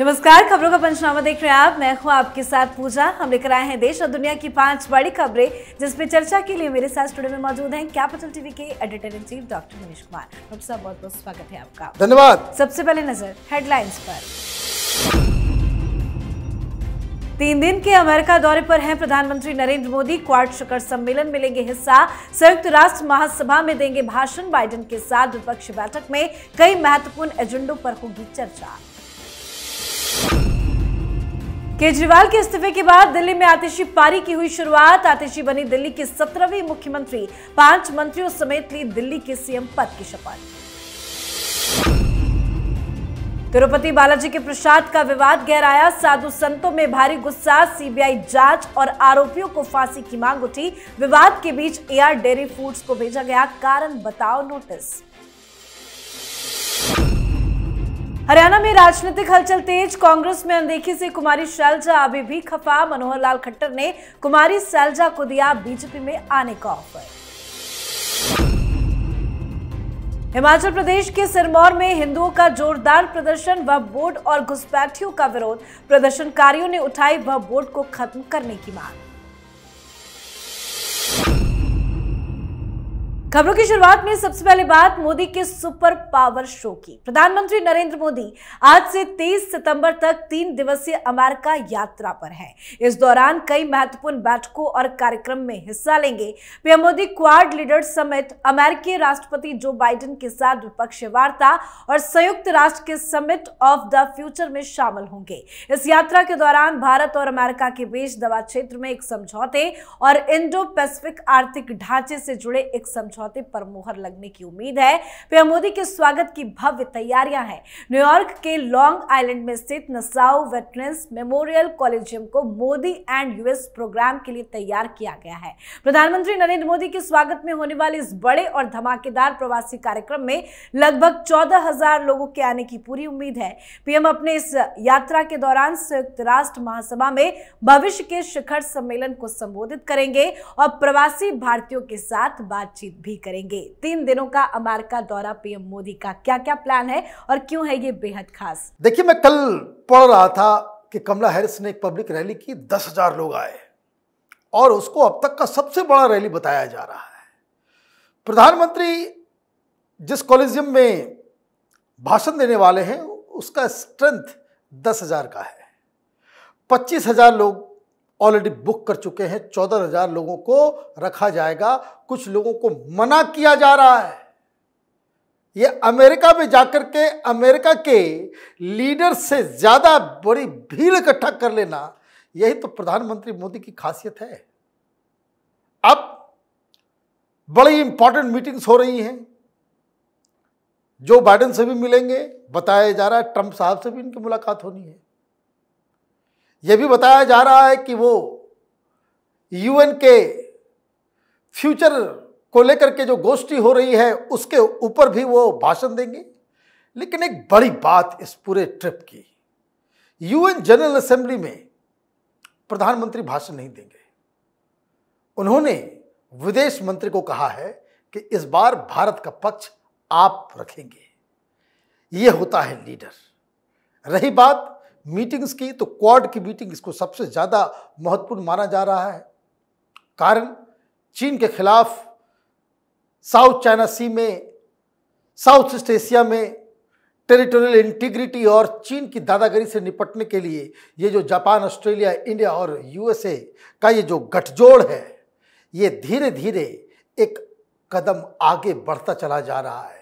नमस्कार खबरों का पंचनामा देख रहे हैं आप मैं हूं आपके साथ पूजा हम लेकर आए हैं देश और दुनिया की पांच बड़ी खबरें जिस पे चर्चा के लिए मेरे साथ स्टूडियो में मौजूद हैं कैपिटल टीवी के editor in chief doctor Manish Kumar सब बहुत बहुत स्वागत है आपका धन्यवाद सबसे पहले नजर हेडलाइंस पर तीन दिन के अमेरिका दौरे पर हैं प्रधानमंत्री नरेंद्र मोदी क्वाड शिखर सम्मेलन में लेंगे हिस्सा संयुक्त राष्ट्र महासभा में देंगे भाषण बाइडेन के साथ विपक्ष बैठक में कई महत्वपूर्ण एजेंडों पर होगी चर्चा केजरीवाल के इस्तीफे के बाद दिल्ली में आतिशी पारी की हुई शुरुआत आतिशी बनी दिल्ली की सत्रहवीं मुख्यमंत्री पांच मंत्रियों समेत ली दिल्ली के सीएम पद की शपथ तिरुपति बालाजी के प्रसाद का विवाद गहराया साधु संतों में भारी गुस्सा सीबीआई जांच और आरोपियों को फांसी की मांग उठी विवाद के बीच एआर डेयरी फूड्स को भेजा गया कारण बताओ नोटिस हरियाणा में राजनीतिक हलचल तेज कांग्रेस में अनदेखी से कुमारी शैलजा अभी भी खफा मनोहर लाल खट्टर ने कुमारी शैलजा को दिया बीजेपी में आने का ऑफर हिमाचल प्रदेश के सिरमौर में हिंदुओं का जोरदार प्रदर्शन व बोर्ड और घुसपैठियों का विरोध प्रदर्शनकारियों ने उठाई व बोर्ड को खत्म करने की मांग खबरों की शुरुआत में सबसे पहले बात मोदी के सुपर पावर शो की प्रधानमंत्री नरेंद्र मोदी आज से 23 सितंबर तक तीन दिवसीय अमेरिका यात्रा पर हैं। इस दौरान कई महत्वपूर्ण बैठकों और कार्यक्रम में हिस्सा लेंगे पीएम मोदी क्वाड लीडर्स समेत अमेरिकी राष्ट्रपति जो बाइडेन के साथ द्विपक्षीय वार्ता और संयुक्त राष्ट्र के समिट ऑफ द फ्यूचर में शामिल होंगे इस यात्रा के दौरान भारत और अमेरिका के बीच दवा क्षेत्र में एक समझौते और इंडो पैसिफिक आर्थिक ढांचे से जुड़े एक समझौते समझौते पर मुहर लगने की उम्मीद है पीएम मोदी के स्वागत की भव्य तैयारियां हैं न्यूयॉर्क के लॉन्ग आइलैंड में स्थित नसाउ वेटरन्स मेमोरियल कॉलेजियम को मोदी एंड यूएस प्रोग्राम के लिए तैयार किया गया है प्रधानमंत्री नरेंद्र मोदी के स्वागत में होने वाले इस बड़े और धमाकेदार प्रवासी कार्यक्रम में लगभग चौदह लोगों के आने की पूरी उम्मीद है पीएम अपने इस यात्रा के दौरान संयुक्त राष्ट्र महासभा में भविष्य के शिखर सम्मेलन को संबोधित करेंगे और प्रवासी भारतीयों के साथ बातचीत भी भी करेंगे तीन दिनों का अमेरिका दौरा पीएम मोदी का क्या क्या प्लान है और क्यों है ये बेहद खास देखिए मैं कल पढ़ रहा था कि कमला हैरिस ने एक पब्लिक रैली की दस हजार लोग आए और उसको अब तक का सबसे बड़ा रैली बताया जा रहा है प्रधानमंत्री जिस कॉलेजियम में भाषण देने वाले हैं उसका स्ट्रेंथ दस हजार का है पच्चीस हजार लोग ऑलरेडी बुक कर चुके हैं चौदह हजार लोगों को रखा जाएगा कुछ लोगों को मना किया जा रहा है ये अमेरिका में जाकर के अमेरिका के लीडर से ज़्यादा बड़ी भीड़ इकट्ठा कर लेना यही तो प्रधानमंत्री मोदी की खासियत है अब बड़ी इंपॉर्टेंट मीटिंग्स हो रही हैं जो बाइडन से भी मिलेंगे बताया जा रहा है ट्रंप साहब से भी इनकी मुलाकात होनी है यह भी बताया जा रहा है कि वो यूएन के फ्यूचर को लेकर के जो गोष्ठी हो रही है उसके ऊपर भी वो भाषण देंगे लेकिन एक बड़ी बात इस पूरे ट्रिप की यूएन जनरल असेंबली में प्रधानमंत्री भाषण नहीं देंगे उन्होंने विदेश मंत्री को कहा है कि इस बार भारत का पक्ष आप रखेंगे यह होता है लीडर रही बात मीटिंग्स की तो क्वाड की मीटिंग इसको सबसे ज़्यादा महत्वपूर्ण माना जा रहा है कारण चीन के खिलाफ साउथ चाइना सी में साउथ ईस्ट एशिया में टेरिटोरियल इंटीग्रिटी और चीन की दादागिरी से निपटने के लिए ये जो जापान ऑस्ट्रेलिया इंडिया और यूएसए का ये जो गठजोड़ है ये धीरे धीरे एक कदम आगे बढ़ता चला जा रहा है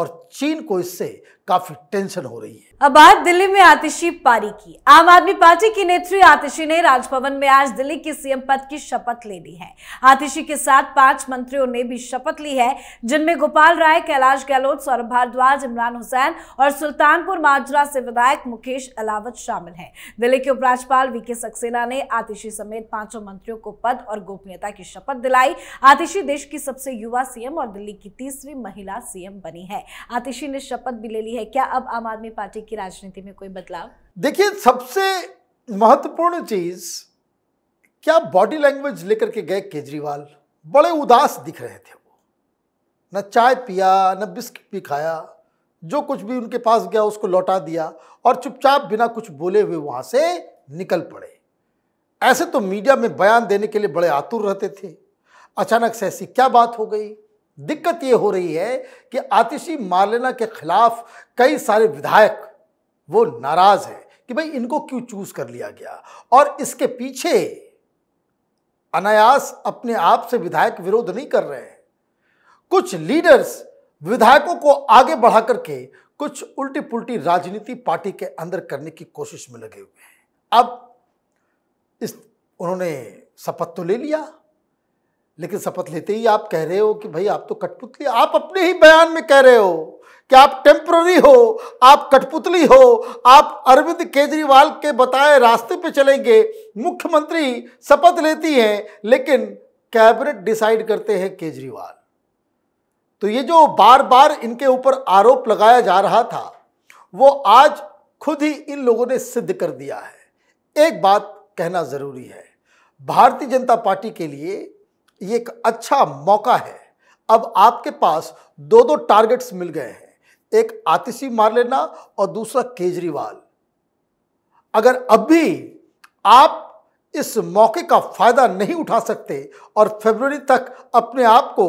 और चीन को इससे काफी टेंशन हो रही है अब बात दिल्ली में आतिशी पारी की आम आदमी पार्टी की नेत्री आतिशी ने राजभवन में आज दिल्ली के सीएम पद की शपथ ले ली है आतिशी के साथ पांच मंत्रियों ने भी शपथ ली है जिनमें गोपाल राय कैलाश गहलोत सौरभ भारद्वाज इमरान हुसैन और सुल्तानपुर माजरा से विधायक मुकेश अलावत शामिल है दिल्ली के उपराज्यपाल वीके सक्सेना ने आतिशी समेत पांचों मंत्रियों को पद और गोपनीयता की शपथ दिलाई आतिशी देश की सबसे युवा सीएम और दिल्ली की तीसरी महिला सीएम बनी है आतिशी ने शपथ भी ले ली है है क्या अब आम आदमी पार्टी की राजनीति में कोई बदलाव देखिए सबसे महत्वपूर्ण चीज क्या बॉडी लैंग्वेज लेकर के गए केजरीवाल बड़े उदास दिख रहे थे वो न चाय पिया न बिस्किट भी खाया जो कुछ भी उनके पास गया उसको लौटा दिया और चुपचाप बिना कुछ बोले हुए वहाँ से निकल पड़े ऐसे तो मीडिया में बयान देने के लिए बड़े आतुर रहते थे अचानक से ऐसी क्या बात हो गई दिक्कत ये हो रही है कि आतिशी मालेना के खिलाफ कई सारे विधायक वो नाराज है कि भाई इनको क्यों चूज कर लिया गया और इसके पीछे अनायास अपने आप से विधायक विरोध नहीं कर रहे हैं कुछ लीडर्स विधायकों को आगे बढ़ा करके कुछ उल्टी पुल्टी राजनीति पार्टी के अंदर करने की कोशिश में लगे हुए हैं अब इस उन्होंने शपथ तो ले लिया लेकिन शपथ लेते ही आप कह रहे हो कि भाई आप तो कठपुतली आप अपने ही बयान में कह रहे हो कि आप टेम्प्ररी हो आप कठपुतली हो आप अरविंद केजरीवाल के बताए रास्ते पे चलेंगे मुख्यमंत्री शपथ लेती हैं लेकिन कैबिनेट डिसाइड करते हैं केजरीवाल तो ये जो बार बार इनके ऊपर आरोप लगाया जा रहा था वो आज खुद ही इन लोगों ने सिद्ध कर दिया है एक बात कहना ज़रूरी है भारतीय जनता पार्टी के लिए ये एक अच्छा मौका है अब आपके पास दो दो टारगेट्स मिल गए हैं एक आतिशी मार लेना और दूसरा केजरीवाल अगर अब भी आप इस मौके का फायदा नहीं उठा सकते और फरवरी तक अपने आप को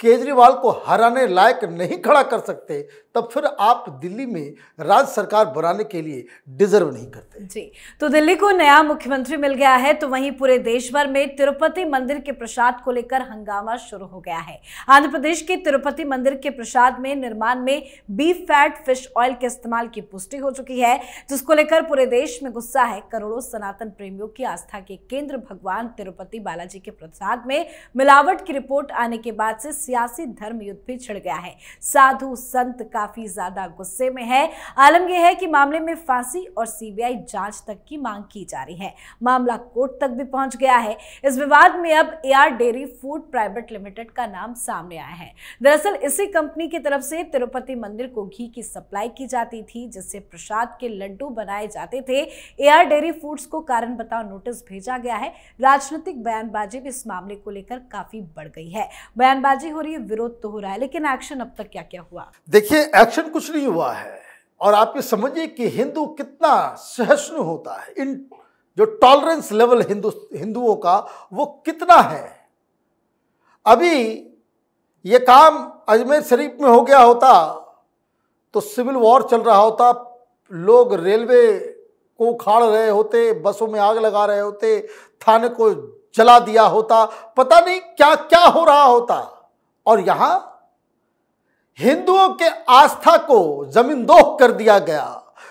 केजरीवाल को हराने लायक नहीं खड़ा कर सकते तब फिर आप दिल्ली में राज्य सरकार बनाने के लिए डिजर्व नहीं करते जी तो दिल्ली को नया मुख्यमंत्री मिल गया है तो वहीं पूरे देश भर में तिरुपति मंदिर के प्रसाद को लेकर हंगामा शुरू हो गया है आंध्र प्रदेश के तिरुपति मंदिर के प्रसाद में निर्माण में बीफ फैट फिश ऑयल के इस्तेमाल की पुष्टि हो चुकी है जिसको लेकर पूरे देश में गुस्सा है करोड़ों सनातन प्रेमियों की आस्था के केंद्र भगवान तिरुपति बालाजी के प्रसाद में मिलावट की रिपोर्ट आने के बाद से सियासी धर्म युद्ध भी छिड़ गया है साधु संत का काफी ज्यादा गुस्से में है आलम यह है कि मामले में फांसी और सीबीआई जांच तक की मांग की जा रही है मामला कोर्ट तक भी पहुंच गया है इस विवाद में अब AR dairy food private limited का नाम सामने आया है दरअसल इसी कंपनी की तरफ से तिरुपति मंदिर को घी की सप्लाई की जाती थी जिससे प्रसाद के लड्डू बनाए जाते थे एआर डेयरी फूड्स को कारण बताओ नोटिस भेजा गया है राजनीतिक बयानबाजी भी इस मामले को लेकर काफी बढ़ गई है बयानबाजी हो रही है विरोध तो हो रहा है लेकिन एक्शन अब तक क्या क्या हुआ देखिए एक्शन कुछ नहीं हुआ है और आप ये समझिए कि हिंदू कितना सहिष्णु होता है इन जो टॉलरेंस लेवल हिंदू हिंदुओं का वो कितना है अभी ये काम अजमेर शरीफ में हो गया होता तो सिविल वॉर चल रहा होता लोग रेलवे को उखाड़ रहे होते बसों में आग लगा रहे होते थाने को जला दिया होता पता नहीं क्या क्या हो रहा होता और यहाँ हिंदुओं के आस्था को जमींदोह कर दिया गया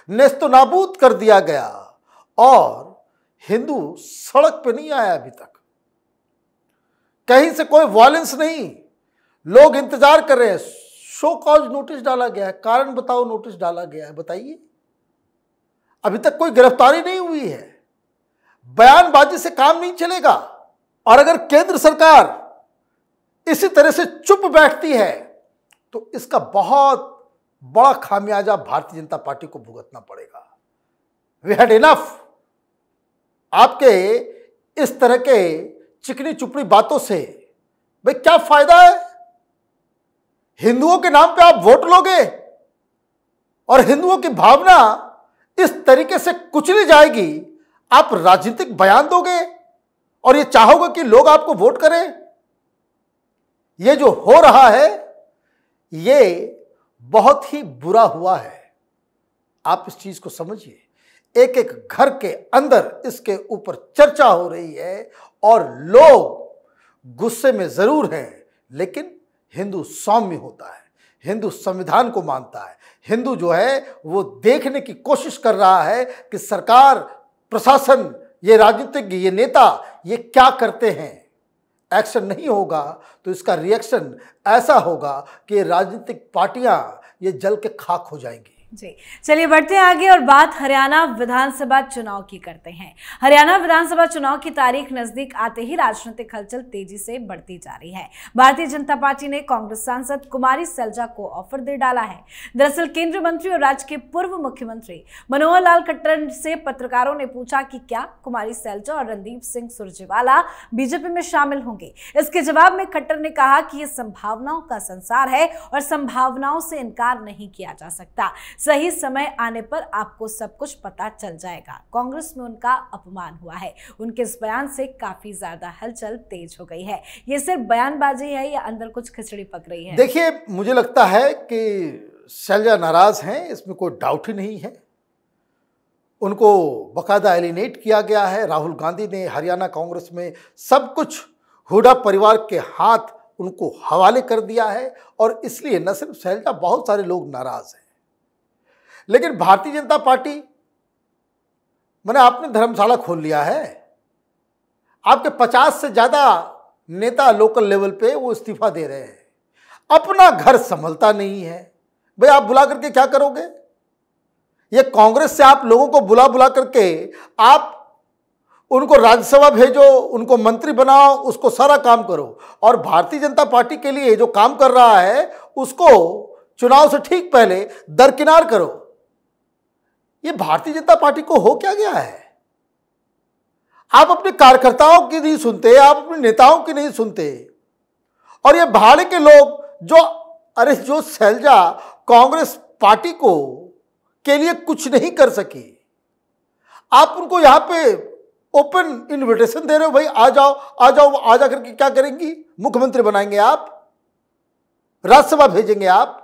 नेस्तो नाबूद कर दिया गया और हिंदू सड़क पे नहीं आया अभी तक कहीं से कोई वॉयलेंस नहीं लोग इंतजार कर रहे हैं शो कॉज नोटिस डाला गया है कारण बताओ नोटिस डाला गया है बताइए अभी तक कोई गिरफ्तारी नहीं हुई है बयानबाजी से काम नहीं चलेगा और अगर केंद्र सरकार इसी तरह से चुप बैठती है तो इसका बहुत बड़ा खामियाजा भारतीय जनता पार्टी को भुगतना पड़ेगा वी हैड इनफ आपके इस तरह के चिकनी चुपड़ी बातों से भाई क्या फायदा है हिंदुओं के नाम पे आप वोट लोगे और हिंदुओं की भावना इस तरीके से कुचली जाएगी आप राजनीतिक बयान दोगे और ये चाहोगे कि लोग आपको वोट करें ये जो हो रहा है ये बहुत ही बुरा हुआ है आप इस चीज़ को समझिए एक एक घर के अंदर इसके ऊपर चर्चा हो रही है और लोग गुस्से में ज़रूर हैं लेकिन हिंदू सौम्य होता है हिंदू संविधान को मानता है हिंदू जो है वो देखने की कोशिश कर रहा है कि सरकार प्रशासन ये राजनीतिज्ञ ये नेता ये क्या करते हैं एक्शन नहीं होगा तो इसका रिएक्शन ऐसा होगा कि राजनीतिक पार्टियां ये जल के खाक हो जाएंगी जी चलिए बढ़ते हैं आगे और बात हरियाणा विधानसभा चुनाव की करते हैं हरियाणा विधानसभा चुनाव की तारीख नजदीक आते ही राजनीतिक हलचल तेजी से बढ़ती जा रही है भारतीय जनता पार्टी ने कांग्रेस सांसद कुमारी सलजा को ऑफर दे डाला है दरअसल केंद्रीय मंत्री और राज्य के पूर्व मुख्यमंत्री मनोहर लाल खट्टर से पत्रकारों ने पूछा कि क्या कुमारी सैलजा और रणदीप सिंह सुरजेवाला बीजेपी में शामिल होंगे इसके जवाब में खट्टर ने कहा कि ये संभावनाओं का संसार है और संभावनाओं से इनकार नहीं किया जा सकता सही समय आने पर आपको सब कुछ पता चल जाएगा कांग्रेस में उनका अपमान हुआ है उनके इस बयान से काफी ज्यादा हलचल तेज हो गई है ये सिर्फ बयानबाजी है या अंदर कुछ खिचड़ी पक रही है देखिए मुझे लगता है कि शैलजा नाराज हैं इसमें कोई डाउट ही नहीं है उनको बकायदा एलिनेट किया गया है राहुल गांधी ने हरियाणा कांग्रेस में सब कुछ हुडा परिवार के हाथ उनको हवाले कर दिया है और इसलिए न सिर्फ शैलजा बहुत सारे लोग नाराज़ हैं लेकिन भारतीय जनता पार्टी मैंने आपने धर्मशाला खोल लिया है आपके पचास से ज़्यादा नेता लोकल लेवल पे वो इस्तीफा दे रहे हैं अपना घर संभलता नहीं है भाई आप बुला करके क्या करोगे ये कांग्रेस से आप लोगों को बुला बुला करके आप उनको राज्यसभा भेजो उनको मंत्री बनाओ उसको सारा काम करो और भारतीय जनता पार्टी के लिए जो काम कर रहा है उसको चुनाव से ठीक पहले दरकिनार करो ये भारतीय जनता पार्टी को हो क्या गया है आप अपने कार्यकर्ताओं की नहीं सुनते आप अपने नेताओं की नहीं सुनते और ये भाड़े के लोग जो अरे जो सैलजा कांग्रेस पार्टी को के लिए कुछ नहीं कर सके आप उनको यहां पे ओपन इनविटेशन दे रहे हो भाई आ जाओ आ जाओ आ जा करके क्या करेंगी मुख्यमंत्री बनाएंगे आप राज्यसभा भेजेंगे आप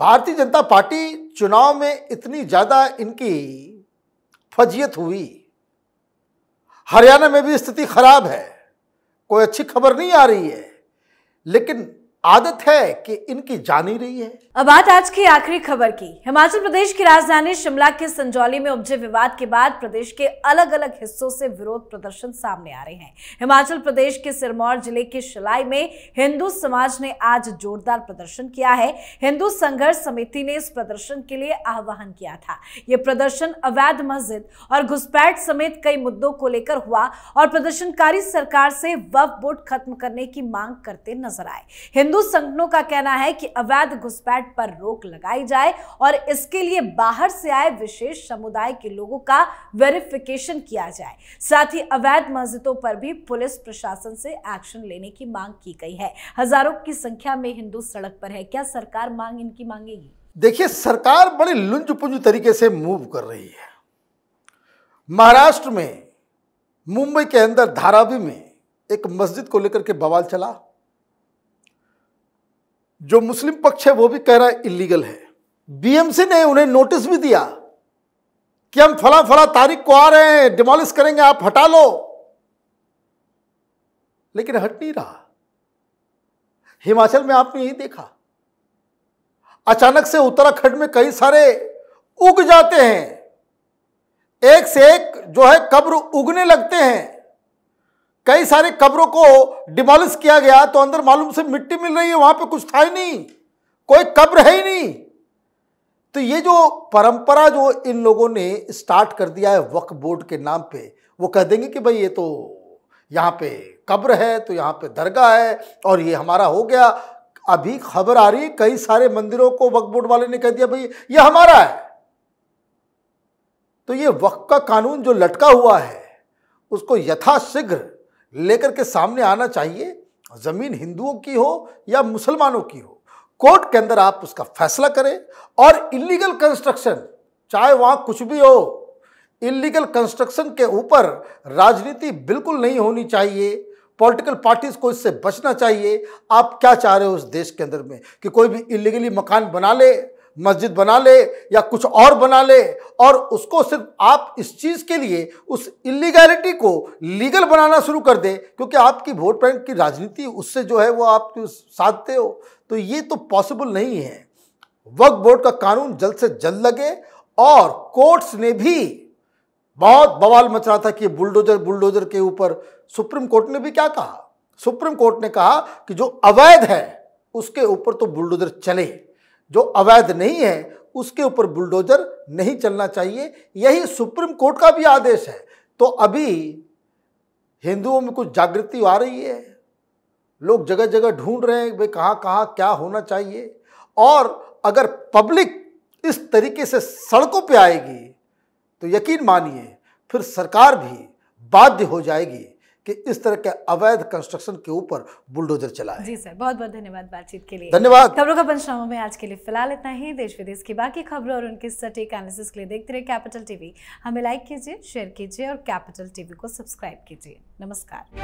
भारतीय जनता पार्टी चुनाव में इतनी ज़्यादा इनकी फजियत हुई हरियाणा में भी स्थिति खराब है कोई अच्छी खबर नहीं आ रही है लेकिन आदत है कि इनकी जान ही रही है अब बात आज की आखिरी खबर की हिमाचल प्रदेश की राजधानी शिमला के संजौली में उपजे विवाद के बाद प्रदेश के अलग अलग हिस्सों से विरोध प्रदर्शन सामने आ रहे हैं हिमाचल प्रदेश के सिरमौर जिले के शिलाई में हिंदू समाज ने आज जोरदार प्रदर्शन किया है हिंदू संघर्ष समिति ने इस प्रदर्शन के लिए आह्वान किया था ये प्रदर्शन अवैध मस्जिद और घुसपैठ समेत कई मुद्दों को लेकर हुआ और प्रदर्शनकारी सरकार से वफ बोर्ड खत्म करने की मांग करते नजर आए हिंदू हिंदू संगठनों का कहना है कि अवैध घुसपैठ पर रोक लगाई जाए और इसके लिए बाहर से आए विशेष समुदाय के लोगों का वेरिफिकेशन किया जाए साथ ही अवैध मस्जिदों पर भी पुलिस प्रशासन से एक्शन लेने की मांग की गई है हजारों की संख्या में हिंदू सड़क पर है क्या सरकार मांग इनकी मांगेगी देखिए सरकार बड़े लुंज पुंज तरीके से मूव कर रही है महाराष्ट्र में मुंबई के अंदर धारावी में एक मस्जिद को लेकर के बवाल चला जो मुस्लिम पक्ष है वो भी कह रहा है इलीगल है बीएमसी ने उन्हें नोटिस भी दिया कि हम फला फला तारीख को आ रहे हैं डिमोलिश करेंगे आप हटा लो लेकिन हट नहीं रहा हिमाचल में आपने यही देखा अचानक से उत्तराखंड में कई सारे उग जाते हैं एक से एक जो है कब्र उगने लगते हैं कई सारे कब्रों को डिमोलिश किया गया तो अंदर मालूम से मिट्टी मिल रही है वहां पे कुछ था ही नहीं कोई कब्र है ही नहीं तो ये जो परंपरा जो इन लोगों ने स्टार्ट कर दिया है वक्फ बोर्ड के नाम पे वो कह देंगे कि भाई ये तो यहाँ पे कब्र है तो यहाँ पे दरगाह है और ये हमारा हो गया अभी खबर आ रही है कई सारे मंदिरों को वक्फ बोर्ड वाले ने कह दिया भाई ये हमारा है तो ये वक्फ का कानून जो लटका हुआ है उसको यथाशीघ्र लेकर के सामने आना चाहिए ज़मीन हिंदुओं की हो या मुसलमानों की हो कोर्ट के अंदर आप उसका फैसला करें और इलीगल कंस्ट्रक्शन चाहे वहाँ कुछ भी हो इलीगल कंस्ट्रक्शन के ऊपर राजनीति बिल्कुल नहीं होनी चाहिए पॉलिटिकल पार्टीज़ को इससे बचना चाहिए आप क्या चाह रहे हो उस देश के अंदर में कि कोई भी इलीगली मकान बना ले मस्जिद बना ले या कुछ और बना ले और उसको सिर्फ आप इस चीज़ के लिए उस इलीगैलिटी को लीगल बनाना शुरू कर दें क्योंकि आपकी वोट बैंक की राजनीति उससे जो है वो आप साधते हो तो ये तो पॉसिबल नहीं है वक्त बोर्ड का कानून जल्द से जल्द लगे और कोर्ट्स ने भी बहुत बवाल मच रहा था कि बुलडोजर बुलडोजर के ऊपर सुप्रीम कोर्ट ने भी क्या कहा सुप्रीम कोर्ट ने कहा कि जो अवैध है उसके ऊपर तो बुलडोजर चले जो अवैध नहीं है उसके ऊपर बुलडोजर नहीं चलना चाहिए यही सुप्रीम कोर्ट का भी आदेश है तो अभी हिंदुओं में कुछ जागृति आ रही है लोग जगह जगह ढूंढ रहे हैं भाई कहाँ कहाँ क्या होना चाहिए और अगर पब्लिक इस तरीके से सड़कों पे आएगी तो यकीन मानिए फिर सरकार भी बाध्य हो जाएगी कि इस तरह के अवैध कंस्ट्रक्शन के ऊपर बुलडोजर चलाए जी सर बहुत बहुत धन्यवाद बातचीत के लिए धन्यवाद खबरों का पंचनामा में आज के लिए फिलहाल इतना ही देश विदेश की बाकी खबरों और उनके सटीक एनालिसिस के लिए देखते रहे कैपिटल टीवी हमें लाइक कीजिए शेयर कीजिए और कैपिटल टीवी को सब्सक्राइब कीजिए नमस्कार